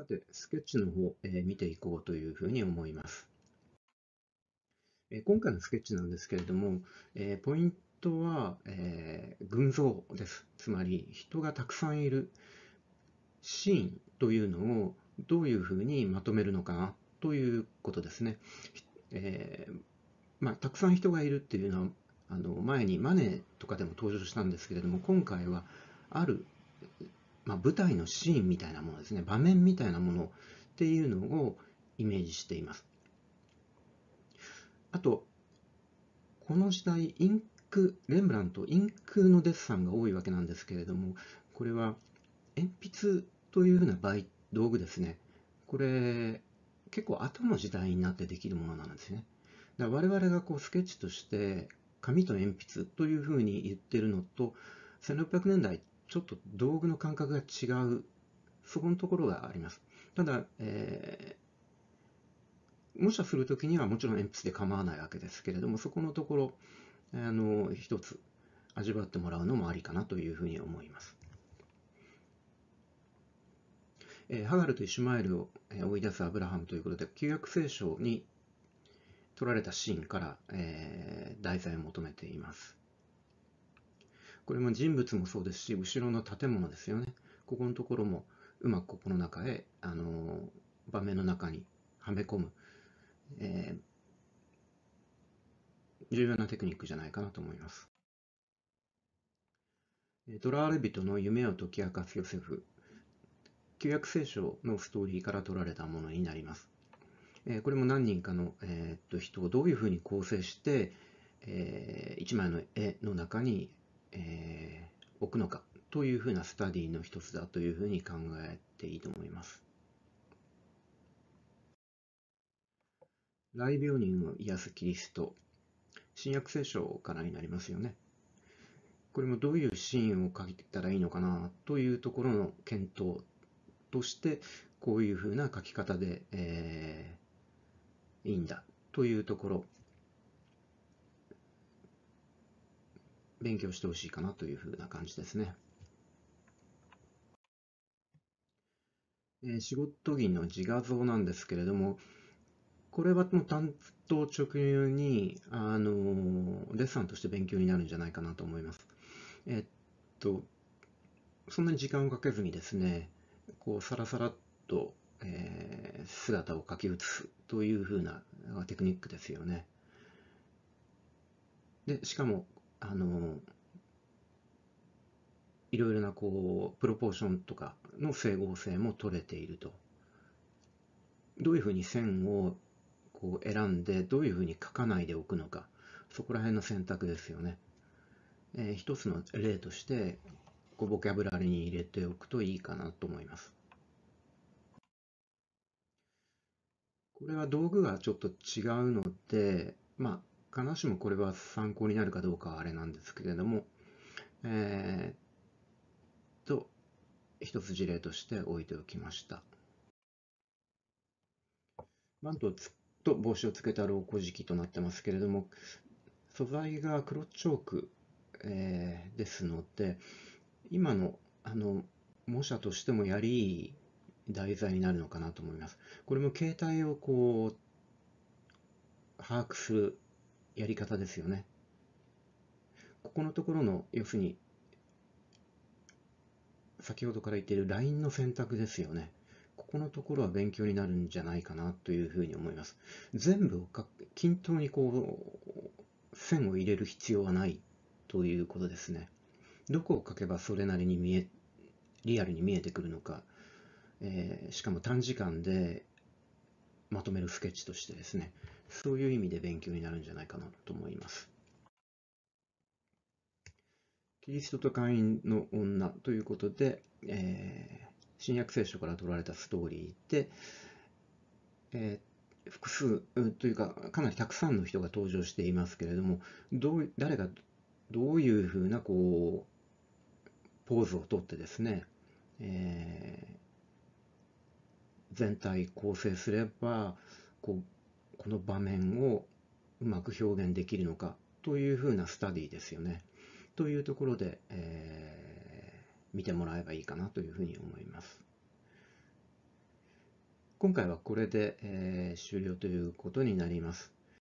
さて、スケッチの方、え見ていこうというふうに思います。え今回のスケッチなんですけれども、えポイントは、え群像です。つまり、人がたくさんいるシーンというのをどういうふうにまとめるのかなということですね。えまあ、たくさん人がいるっていうのは、あの前にマネーとかでも登場したんですけれども、今回はあるまあ、舞台のシーンみたいなものですね場面みたいなものっていうのをイメージしていますあとこの時代インクレンブラントインクのデッサンが多いわけなんですけれどもこれは鉛筆というふうな合。道具ですねこれ結構後の時代になってできるものなんですねだから我々がこうスケッチとして紙と鉛筆というふうに言ってるのと1600年代ちょっと道具の感覚が違う、そこのところがあります。ただ、えー、模写するときにはもちろん鉛筆で構わないわけですけれども、そこのところ、あの、一つ味わってもらうのもありかなというふうに思います。えー、ハガルとイシュマエルを追い出すアブラハムということで、旧約聖書に取られたシーンから、えー、題材を求めています。これも人物もそうですし、後ろの建物ですよね。ここのところもうまくここの中へ、あの場面の中にはめ込む、えー、重要なテクニックじゃないかなと思います。ドラール人の夢を解き明かすヨセフ。旧約聖書のストーリーから取られたものになります。えこれも何人かの、えっと人をどういうふうに構成して、えー、枚の絵の中にえー、置くのかというふうなスタディの一つだというふうに考えていいと思います。雷病人を癒すキリスト。新約聖書からになりますよね。これもどういうシーンを書いてたらいいのかなというところの検討として、こういうふうな書き方で、えー、いいんだというところ勉強してほしいかなというふうな感じですね。え仕事着の自画像なんですけれども、これはもう担当直入に、あのデッサンとして勉強になるんじゃないかなと思います。えっと、そんなに時間をかけずにですね、こう、さらさらっと、えー、姿を描き写すというふうなテクニックですよね。で、しかも、あのいろいろなこうプロポーションとかの整合性も取れていると。どういうふうに線をこう選んでどういうふうに書かないでおくのかそこら辺の選択ですよね。えー、一つの例としてこうボキャブラリに入れておくといいかなと思います。これは道具がちょっと違うので、まあ、必ずしもこれは参考になるかどうかはあれなんですけれども、えー、と、一つ事例として置いておきました。マントと帽子をつけた老古事記となってますけれども、素材が黒チョーク、えー、ですので、今のあの模写としてもやり題材になるのかなと思います。これも携帯をこう把握するやり方ですよね。ここのところの、要するに、先ほどから言っている LINE の選択ですよね。ここのところは勉強になるんじゃないかなというふうに思います。全部をか均等にこう、線を入れる必要はないということですね。どこを書けばそれなりに見え、リアルに見えてくるのか、えー、しかも短時間でまとめるスケッチとしてですね、そういう意味で勉強になるんじゃないかなと思います。キリストと会員の女ということで、えー、新約聖書から取られたストーリーで、えー、複数というか、かなりたくさんの人が登場していますけれども、どう誰がどういうふうなこうポーズをとってですね、え全体構成すればこうこの場面をうまく表現できるのかというふうなスタディですよね。というところで、えー、見てもらえばいいかなというふうに思います。今回はこれで、えー、終了ということになります。